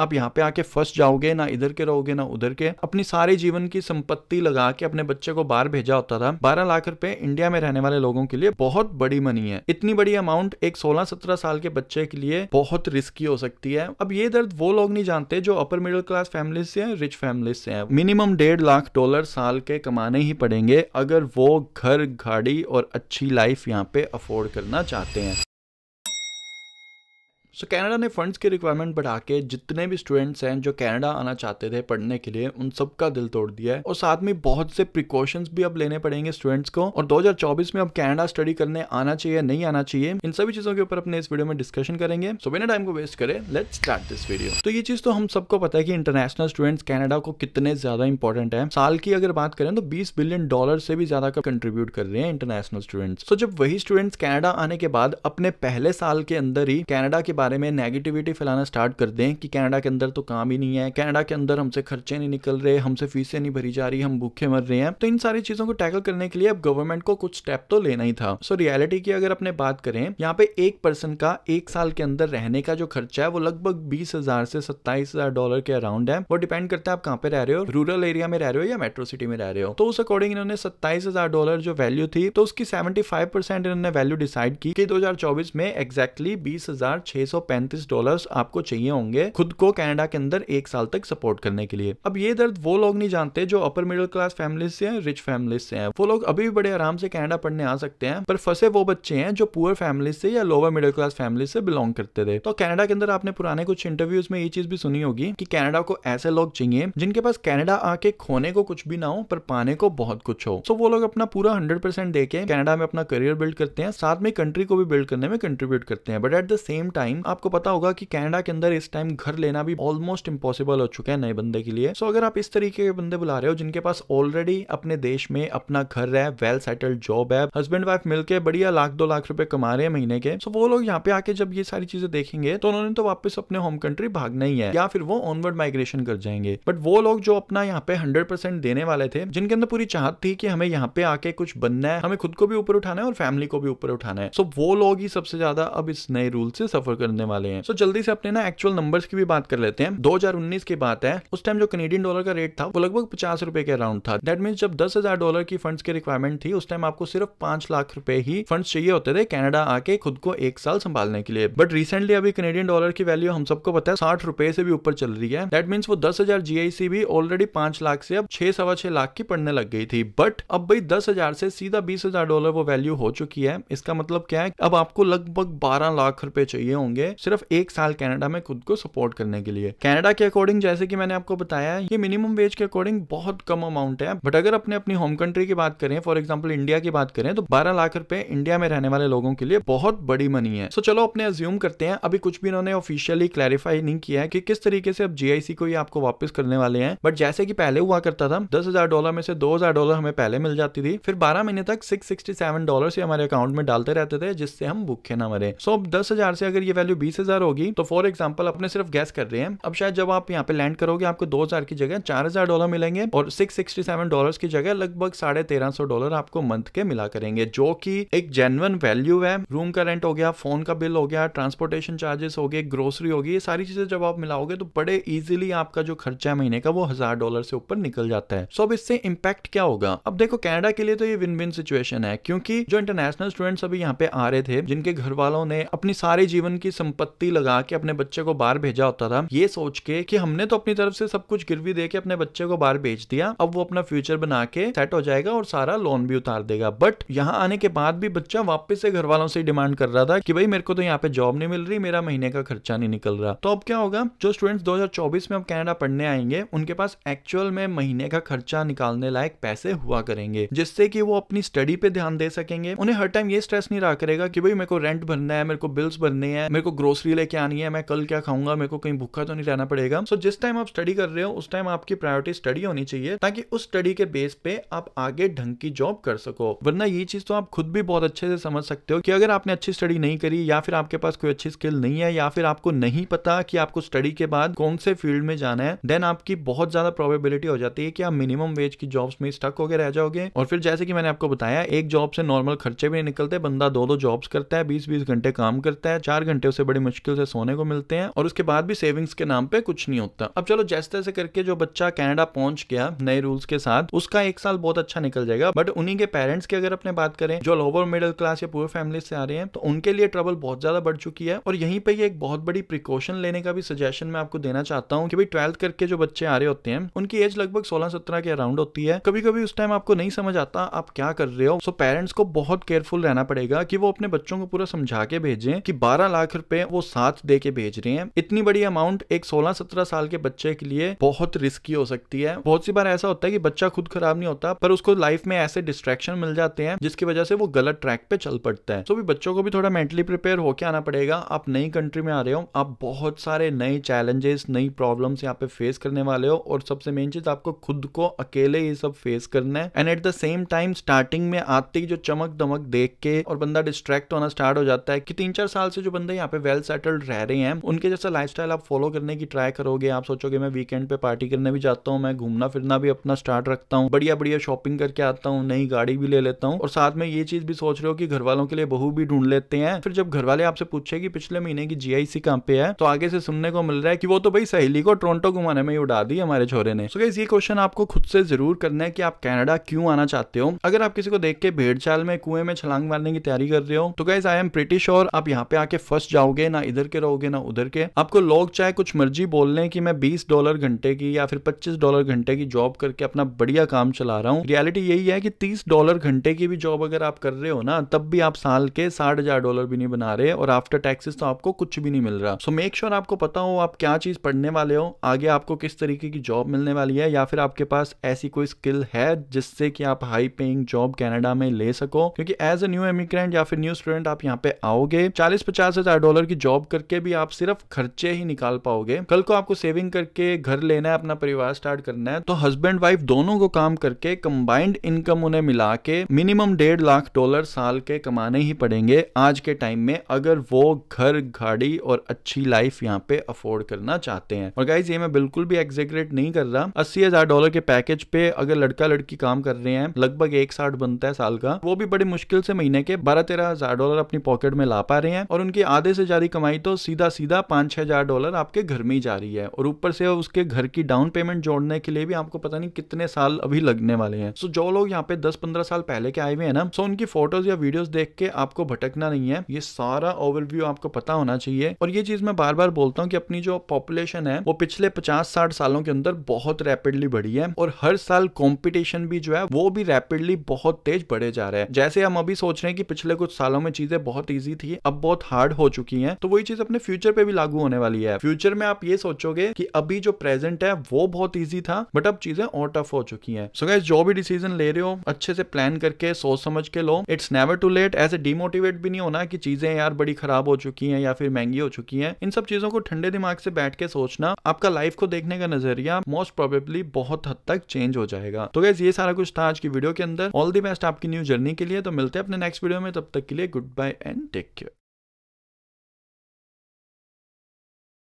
आप यहाँ पे आके फंस जाओगे ना इधर के रहोगे ना उधर के अपनी सारे जीवन की संपत्ति लगा के अपने बच्चे को बाहर भेजा होता था बारह लाख रुपए इंडिया में रहने वाले लोगों के लिए बहुत बड़ी मनी है इतनी बड़ी अमाउंट एक सोलह सत्रह साल के बच्चे के लिए बहुत रिस्की हो सकती है अब ये दर्द वो लोग नहीं जानते जो अपर मिडिल क्लास फैमिली से है रिच फैमिली से है मिनिमम डेढ़ लाख डॉलर साल के कमाने ही पड़ेंगे अगर वो घर गाड़ी और अच्छी लाइफ यहाँ पे अफोर्ड करना चाहते हैं सो कनाडा ने फंड्स की रिक्वायरमेंट बढ़ा के जितने भी स्टूडेंट्स हैं जो कनाडा आना चाहते थे पढ़ने के लिए उन सबका दिल तोड़ दिया है और साथ में बहुत से प्रिकॉशंस भी अब लेने पड़ेंगे स्टूडेंट्स को और 2024 में अब कनाडा स्टडी करने आना चाहिए नहीं आना चाहिए इन सभी चीजों के ऊपर अपने इस वीडियो में डिस्कशन करेंगे सो बिना टाइम को वेस्ट करें लेट स्टार्ट दिस वीडियो तो ये चीज तो हम सबको पता है कि इंटरनेशनल स्टूडेंट्स कैनेडा को कितने ज्यादा इंपॉर्टेंट है साल की अगर बात करें तो बीस बिलियन डॉलर से भी ज्यादा का कंट्रीब्यूट कर रहे हैं इंटरनेशनल स्टूडेंट्स तो जब वही स्टूडेंट्स कैनेडा आने के बाद अपने पहले साल के अंदर ही कैनेडा के बारे में नेगेटिविटी फैलाना स्टार्ट कर दें कि कनाडा के अंदर तो काम ही नहीं है कनाडा के अंदर हमसे खर्चे नहीं निकल रहे हमसे फीसें नहीं भरी जा रही हम भूखे मर रहे हैं तो इन सारी चीज़ों को टैकल करने के लिए अब गवर्नमेंट को कुछ स्टेप तो लेना ही था सो so, रियलिटी की अगर अपने बात करें यहाँ पे एक पर्सन का एक साल के अंदर रहने का जो खर्चा है वो लगभग बीस से सत्ताईस डॉलर के अराउंड है वो डिपेंड करता है आप कहाँ पे रह रहे हो रूरल एरिया में रह रहे हो या मेट्रो सिटी में रह रहे हो तो उस अकॉर्डिंग इन्होंने सत्ताईस डॉलर जो वैल्यू थी तो उसकी सेवेंटी इन्होंने वैल्यू डिसाइड की दो हजार चौबीस में एक्जैक्टली बीस हजार छह डॉलर्स आपको चाहिए होंगे खुद को कनाडा के अंदर एक साल तक सपोर्ट करने के लिए अब ये दर्द वो लोग नहीं जानते जो अपर मिडिल क्लास फैमिली से हैं रिच फैमिली से हैं वो लोग अभी भी बड़े आराम से कनाडा पढ़ने आ सकते हैं पर फंसे वो बच्चे हैं जो पुअर फैमिली से या लोअर मिडिल क्लास फैमिली से बिलोंग करते थे तो कनाडा के अंदर आपने पुराने कुछ इंटरव्यूज में ये चीज भी सुनी होगी कि कनाडा को ऐसे लोग चाहिए जिनके पास कनाडा आके खोने को कुछ भी ना हो पर पाने को बहुत कुछ हो सो वो लोग अपना पूरा हंड्रेड परसेंट देके कनाडा में अपना करियर बिल्ड करते हैं साथ में कंट्री को भी बिल्ड करने में कंट्रीब्यूट करते हैं but at the same time आपको पता होगा कि कनाडा के अंदर इस टाइम घर लेना भी ऑलमोस्ट इम्पॉसिबल हो चुका है नए बंदे के लिए सो so, अगर आप इस तरीके के बंदे बुला रहे हो जिनके पास ऑलरेडी अपने देश में अपना घर है वेल सेटल्ड जॉब है हस्बैंड वाइफ मिलकर बढ़िया लाख दो लाख रुपए कमा रहे हैं महीने के सो so, वो लोग यहाँ पे आके जब ये सारी चीजें देखेंगे तो उन्होंने तो वापस अपने होम कंट्री भागना ही है या फिर वो ऑनवर्ड माइग्रेशन कर जाएंगे बट वो लोग जो अपना यहाँ पे हंड्रेड देने वाले थे जिनके अंदर पूरी चाहत थी कि हमें यहाँ पे आके कुछ बनना है हमें खुद को भी ऊपर उठाना है और फैमिली को भी ऊपर उठाना है सो so, वो लोग ही सबसे ज्यादा अब इस नए रूल से सफर करने करने वाले हैं सो so, जल्दी से अपने ना एक्चुअल नंबर्स की भी बात कर लेते हैं 2019 की बात है उस टाइम जो कनेडियन डॉलर का रेट था वो लगभग पचास रुपए के अराउंड था दैट मीन जब दस हजार डॉलर की फंड की रिक्वायरमेंट थी उस टाइम आपको सिर्फ पांच लाख रुपए ही फंड चाहिए होते थे कैनेडा आके खुद को एक साल संभालने के लिए बट रिसेंटली अभी कनेडियन डॉलर की वैल्यू हम सबको पता है साठ रुपए से भी ऊपर चल रही है दैट मीन वो दस हजार जीआईसी भी ऑलरेडी पांच लाख से अब छह सवा छह लाख की पड़ने लग गई थी बट अब भाई दस हजार से सीधा बीस हजार डॉलर वो वैल्यू हो चुकी है इसका मतलब क्या है अब आपको लगभग बारह लाख रुपए चाहिए होंगे गए सिर्फ एक साल कनाडा में खुद को सपोर्ट करने के लिए कनाडा के अकॉर्डिंग जैसे कि मैंने आपको बताया ये मिनिमम वेज के अकॉर्डिंग बहुत कम अमाउंट है बट अगर अपने अपनी होम कंट्री की बात करें फॉर एग्जाम्पल इंडिया की बात करें तो बारह लाख रुपए इंडिया में रहने वाले लोगों के लिए बहुत बड़ी मनी है सो so, चलो अपने अज्यूम करते हैं अभी कुछ भी इन्होंने ऑफिशियली क्लैरिफाई नहीं किया है कि किस तरीके से अब जीआईसी को ये आपको वापस करने वाले हैं बट जैसे कि पहले हुआ करता था दस डॉलर में से दो डॉलर हमें पहले मिल जाती थी फिर बारह महीने तक सिक्स सिक्सटी सेवन डॉलर हमारे अकाउंट में डालते रहते थे जिससे हम भूखे ना मरे सो so, अब दस हजार से अगर ये वैल्यू जो बीस हजार होगी तो फॉर एग्जाम्पल अपने सिर्फ गैस कर रहे हैं अब शायद जब आप यहाँ पे लैंड करोगे आपको दो हजार की जगह चार हजार डॉलर मिलेंगे और सिक्स सिक्सटी सेवन डॉलर की जगह लगभग साढ़े तेरह सौ डॉलर आपको मंथ के मिला करेंगे जो की एक जेनवन वैल्यू है रूम का रेंट हो गया फोन का बिल हो गया ट्रांसपोर्टेशन चार्जेस हो गए ग्रोसरी होगी ये सारी चीजें जब आप मिलाओगे तो बड़े इजिली आपका जो खर्चा है महीने का वो हजार डॉलर से ऊपर निकल जाता है सो अब इससे इम्पैक्ट क्या होगा अब देखो कैनेडा के लिए तो ये विन विन सिचुएशन है क्योंकि जो इंटरनेशनल स्टूडेंट्स अभी यहाँ पे आ रहे थे जिनके घर वालों ने अपनी सारे जीवन की संपत्ति लगा के अपने बच्चे को बाहर भेजा होता था ये सोच के कि हमने तो अपनी तरफ से सब कुछ गिरवी दे के अपने बच्चे को बाहर भेज दिया अब वो अपना फ्यूचर बना के सेट हो जाएगा और सारा लोन भी उतार देगा बट यहाँ आने के बाद भी बच्चा वापस से घर वालों से डिमांड कर रहा था कि भाई मेरे को तो यहाँ पे जॉब नहीं मिल रही मेरा महीने का खर्चा नहीं निकल रहा तो अब क्या होगा जो स्टूडेंट्स 2024 में अब कनाडा पढ़ने आएंगे उनके पास एक्चुअल में महीने का खर्चा निकालने लायक पैसे हुआ करेंगे जिससे कि वो अपनी स्टडी पे ध्यान दे सकेंगे उन्हें हर टाइम ये स्ट्रेस नहीं रहा करेगा कि भाई मेरे को रेंट भरना है मेरे को बिल्स भरने हैं मेरे को ग्रोसरी लेके आनी है मैं कल क्या खाऊंगा मेरे को कहीं भूखा तो नहीं रहना पड़ेगा सो so, जिस टाइम आप स्टडी कर रहे हो उस टाइम आपकी प्रायोरिटी स्टडी होनी चाहिए ताकि उस स्टडी के बेस पे आप आगे ढंग की जॉब कर सको वरना ये चीज तो आप खुद भी बहुत अच्छे से समझ सकते हो कि अगर आपने अच्छी स्टडी नहीं करी या फिर आपके पास कोई अच्छी स्किल नहीं है या फिर आपको नहीं पता कि आपको स्टडी के बाद कौन से फील्ड में जाना है देन आपकी बहुत ज्यादा प्रोबेबिलिटी हो जाती है कि आप मिनिमम वेज की जॉब्स में स्टक होकर रह जाओगे और फिर जैसे कि मैंने आपको बताया एक जॉब से नॉर्मल खर्चे भी नहीं निकलते बंदा दो दो जॉब्स करता है बीस बीस घंटे काम करता है चार घंटे उसे बड़ी मुश्किल से सोने को मिलते हैं और उसके बाद भी सेविंग्स के नाम पे कुछ नहीं होता अब चलो जैसे तैसे करके जो बच्चा कैनेडा पहुंच गया नए रूल्स के साथ उसका एक साल बहुत अच्छा निकल जाएगा बट उन्हीं के पेरेंट्स की अगर अपने बात करें जो लोअर मिडिल क्लास या पुअर फैमिली से आ रहे हैं तो उनके लिए ट्रबल बहुत ज्यादा बढ़ चुकी है और यहीं पर एक बहुत बड़ी प्रिकॉशन लेने का भी सजेशन मैं आपको देना चाहता हूँ कि भाई ट्वेल्थ करके जो बच्चे आ रहे होते हैं उनकी एज लगभग सोलह सत्रह के अराउंड होती है कभी कभी उस टाइम आपको नहीं समझ आता आप क्या कर रहे हो सो पेरेंट्स को बहुत केयरफुल रहना पड़ेगा कि वो अपने बच्चों को पूरा समझा के भेजें कि 12 लाख पे वो साथ दे के भेज रहे हैं इतनी बड़ी अमाउंट एक 16-17 साल के बच्चे के लिए बहुत रिस्की हो सकती है बहुत सी बार ऐसा होता है कि बच्चा खुद खराब नहीं होता पर उसको लाइफ में ऐसे डिस्ट्रेक्शन मिल जाते हैं जिसकी वजह से वो गलत ट्रैक पे चल पड़ता है तो भी बच्चों को भी थोड़ा मेंटली प्रिपेयर होकर आना पड़ेगा आप नई कंट्री में आ रहे हो आप बहुत सारे नए चैलेंजेस नई प्रॉब्लम्स यहाँ पे फेस करने वाले हो और सबसे मेन चीज आपको खुद को अकेले ये सब फेस करना है and at the same time starting में आती जो चमक दमक देख के और बंदा डिस्ट्रैक्ट होना स्टार्ट हो जाता है कि तीन चार साल से जो बंदा यहाँ पे वेल सेटल्ड रह रहे हैं उनके जैसा लाइफ आप फॉलो करने की ट्राई करोगे आप सोचोगे मैं वीकेंड पे पार्टी करने भी जाता हूँ मैं घूमना फिरना भी अपना स्टार्ट रखता हूँ बढ़िया बढ़िया शॉपिंग करके आता हूँ नई गाड़ी भी ले लेता हूँ और साथ में ये चीज भी सोच रहे हो कि घर वालों के लिए बहू भी ढूंढ लेते हैं फिर जब घर वाले आपसे पूछे कि पिछले महीने की जीआईसी कहाँ पे है तो आगे से सुनने को मिल रहा है कि वो तो भाई सहेली को टोरंटो घुमाने में ही उड़ा दी हमारे छोरे ने सो so ये क्वेश्चन आपको खुद से जरूर करना है कि आप कनाडा क्यों आना चाहते हो अगर आप किसी को देख के भेड़ चाल में कुएं में छलांग मारने की तैयारी कर रहे हो तो गाइज आई एम प्रिटिश और आप यहाँ पे आके फर्स्ट जाओगे ना इधर के रहोगे ना उधर के आपको लोग चाहे कुछ मर्जी बोल लें कि मैं 20 डॉलर घंटे की या फिर 25 डॉलर घंटे की जॉब करके अपना बढ़िया काम चला रहा हूँ रियलिटी यही है कि 30 डॉलर घंटे की भी जॉब अगर आप कर रहे हो ना तब भी आप साल के साठ डॉलर भी नहीं बना रहे और आफ्टर टैक्सेस तो आपको कुछ भी नहीं मिल रहा सो मेक श्योर आपको पता हो आप क्या चीज पढ़ने वाले हो आगे आपको किस तरीके की जॉब मिलने वाली है या फिर आपके पास ऐसी कोई स्किल है जिससे कि आप हाई पेइंग जॉब कैनेडा में ले सको क्योंकि एज ए न्यू इमिग्रेंट या फिर न्यू स्टूडेंट आप यहाँ पे आओगे चालीस पचास हजार डॉलर की जॉब करके भी आप सिर्फ खर्चे ही निकाल पाओगे कल को आपको सेविंग करके घर लेना है अपना परिवार स्टार्ट करना है तो हस्बैंड वाइफ दोनों को काम करके कंबाइंड इनकम उन्हें मिला के मिनिमम डेढ़ लाख डॉलर साल के कमाने ही पड़ेंगे आज के टाइम में अगर वो घर गाड़ी और अच्छी लाइफ यहाँ पे अफोर्ड करना चाहते हैं और गाइज ये मैं बिल्कुल भी एग्जेगरेट नहीं कर रहा अस्सी हजार डॉलर के पैकेज पे अगर लड़का लड़की काम कर रहे हैं लगभग एक साठ बनता है साल का वो भी बड़े मुश्किल से महीने के बारह तेरह हजार डॉलर अपनी पॉकेट में ला पा रहे हैं और उनकी आधे से से जा रही कमाई तो सीधा सीधा पाँच छः हज़ार डॉलर आपके घर में ही जा रही है और ऊपर से उसके घर की डाउन पेमेंट जोड़ने के लिए भी आपको पता नहीं कितने साल अभी लगने वाले हैं सो जो लोग यहाँ पे दस पंद्रह साल पहले के आए हुए हैं ना सो उनकी फोटोज या वीडियोज देख के आपको भटकना नहीं है ये सारा ओवरव्यू आपको पता होना चाहिए और ये चीज मैं बार बार बोलता हूँ कि अपनी जो पॉपुलेशन है वो पिछले पचास साठ सालों के अंदर बहुत रैपिडली बढ़ी है और हर साल कॉम्पिटिशन भी जो है वो भी रैपिडली बहुत तेज बढ़े जा रहे हैं जैसे हम अभी सोच रहे हैं कि पिछले कुछ सालों में चीजें बहुत ईजी थी अब बहुत हार्ड हो चुकी चुकी हैं तो वही चीज अपने फ्यूचर पे भी लागू होने वाली है फ्यूचर में आप ये सोचोगे कि अभी जो प्रेजेंट है वो बहुत ईजी था बट अब चीजें और टफ हो चुकी हैं सो गैस जो भी डिसीजन ले रहे हो अच्छे से प्लान करके सोच समझ के लो इट्स नेवर टू लेट ऐसे डिमोटिवेट भी नहीं होना कि चीजें यार बड़ी खराब हो चुकी हैं या फिर महंगी हो चुकी हैं इन सब चीजों को ठंडे दिमाग से बैठ के सोचना आपका लाइफ को देखने का नजरिया मोस्ट प्रोबेबली बहुत हद तक चेंज हो जाएगा तो गैस ये सारा कुछ था आज की वीडियो के अंदर ऑल दी बेस्ट आपकी न्यू जर्नी के लिए तो मिलते हैं अपने नेक्स्ट वीडियो में तब तक के लिए goodbye and take care